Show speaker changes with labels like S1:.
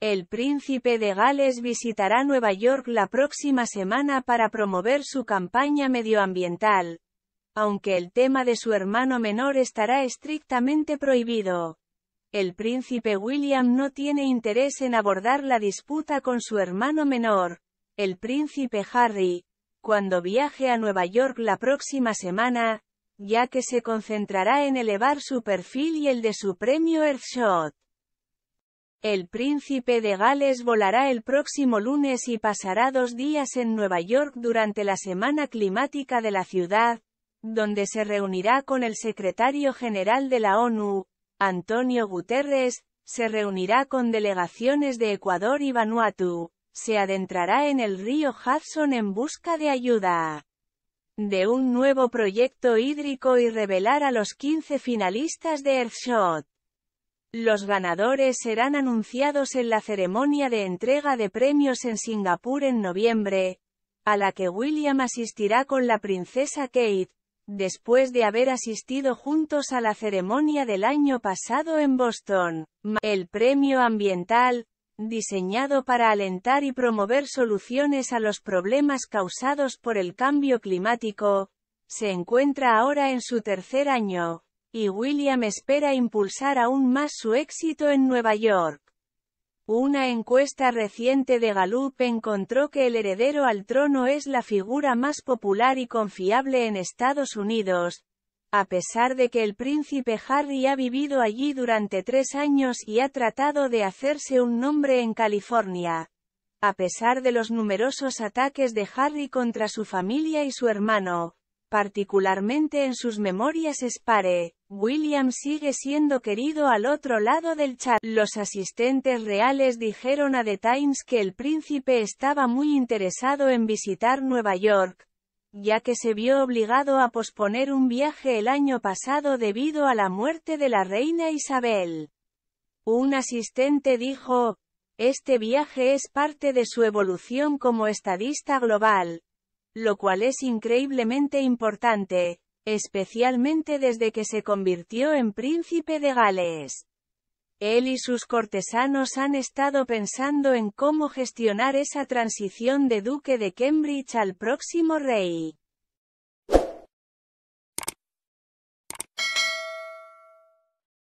S1: El príncipe de Gales visitará Nueva York la próxima semana para promover su campaña medioambiental, aunque el tema de su hermano menor estará estrictamente prohibido. El príncipe William no tiene interés en abordar la disputa con su hermano menor, el príncipe Harry, cuando viaje a Nueva York la próxima semana, ya que se concentrará en elevar su perfil y el de su premio Earthshot. El príncipe de Gales volará el próximo lunes y pasará dos días en Nueva York durante la semana climática de la ciudad, donde se reunirá con el secretario general de la ONU, Antonio Guterres, se reunirá con delegaciones de Ecuador y Vanuatu, se adentrará en el río Hudson en busca de ayuda de un nuevo proyecto hídrico y revelar a los 15 finalistas de Earthshot. Los ganadores serán anunciados en la ceremonia de entrega de premios en Singapur en noviembre, a la que William asistirá con la princesa Kate, después de haber asistido juntos a la ceremonia del año pasado en Boston. El premio ambiental, diseñado para alentar y promover soluciones a los problemas causados por el cambio climático, se encuentra ahora en su tercer año y William espera impulsar aún más su éxito en Nueva York. Una encuesta reciente de Gallup encontró que el heredero al trono es la figura más popular y confiable en Estados Unidos, a pesar de que el príncipe Harry ha vivido allí durante tres años y ha tratado de hacerse un nombre en California. A pesar de los numerosos ataques de Harry contra su familia y su hermano, particularmente en sus memorias Spare, William sigue siendo querido al otro lado del chat. Los asistentes reales dijeron a The Times que el príncipe estaba muy interesado en visitar Nueva York, ya que se vio obligado a posponer un viaje el año pasado debido a la muerte de la reina Isabel. Un asistente dijo, este viaje es parte de su evolución como estadista global, lo cual es increíblemente importante especialmente desde que se convirtió en príncipe de Gales. Él y sus cortesanos han estado pensando en cómo gestionar esa transición de duque de Cambridge al próximo rey.